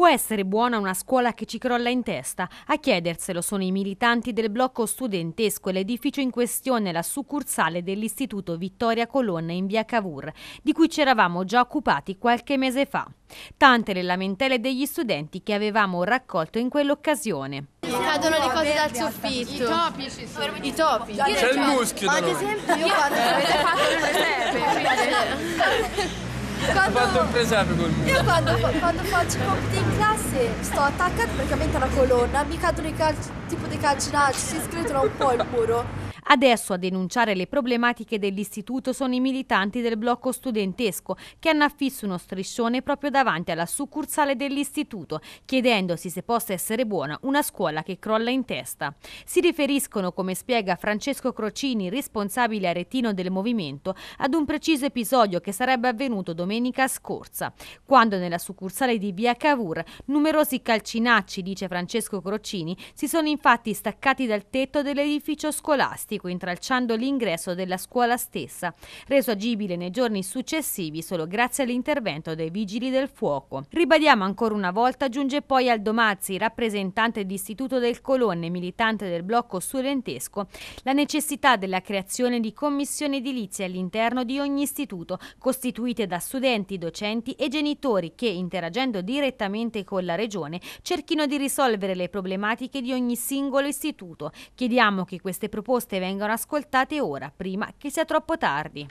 Può essere buona una scuola che ci crolla in testa? A chiederselo sono i militanti del blocco studentesco e l'edificio in questione, la succursale dell'Istituto Vittoria Colonna in via Cavour, di cui ci eravamo già occupati qualche mese fa. Tante le lamentele degli studenti che avevamo raccolto in quell'occasione. Cadono le cose dal soffitto. I topi. I topi. C'è il muschio. Ad esempio, io quando eh, avete fatto le presepe. Quando, ho fatto un presepe col mio. Io quando, quando faccio i compiti in classe sto attaccata praticamente alla colonna, mi cadono i calci, tipo dei calci calcinacci, si scrivono un po' il muro Adesso a denunciare le problematiche dell'istituto sono i militanti del blocco studentesco che hanno affisso uno striscione proprio davanti alla succursale dell'istituto, chiedendosi se possa essere buona una scuola che crolla in testa. Si riferiscono, come spiega Francesco Crocini, responsabile aretino del movimento, ad un preciso episodio che sarebbe avvenuto domenica scorsa, quando nella succursale di Via Cavour numerosi calcinacci, dice Francesco Crocini, si sono infatti staccati dal tetto dell'edificio scolastico traffico intralciando l'ingresso della scuola stessa, reso agibile nei giorni successivi solo grazie all'intervento dei vigili del fuoco. Ribadiamo ancora una volta, giunge poi Aldo Mazzi, rappresentante di Istituto del Colonne, militante del blocco studentesco, la necessità della creazione di commissioni edilizie all'interno di ogni istituto, costituite da studenti, docenti e genitori che, interagendo direttamente con la Regione, cerchino di risolvere le problematiche di ogni singolo istituto. Chiediamo che queste proposte vengano vengano ascoltate ora, prima che sia troppo tardi.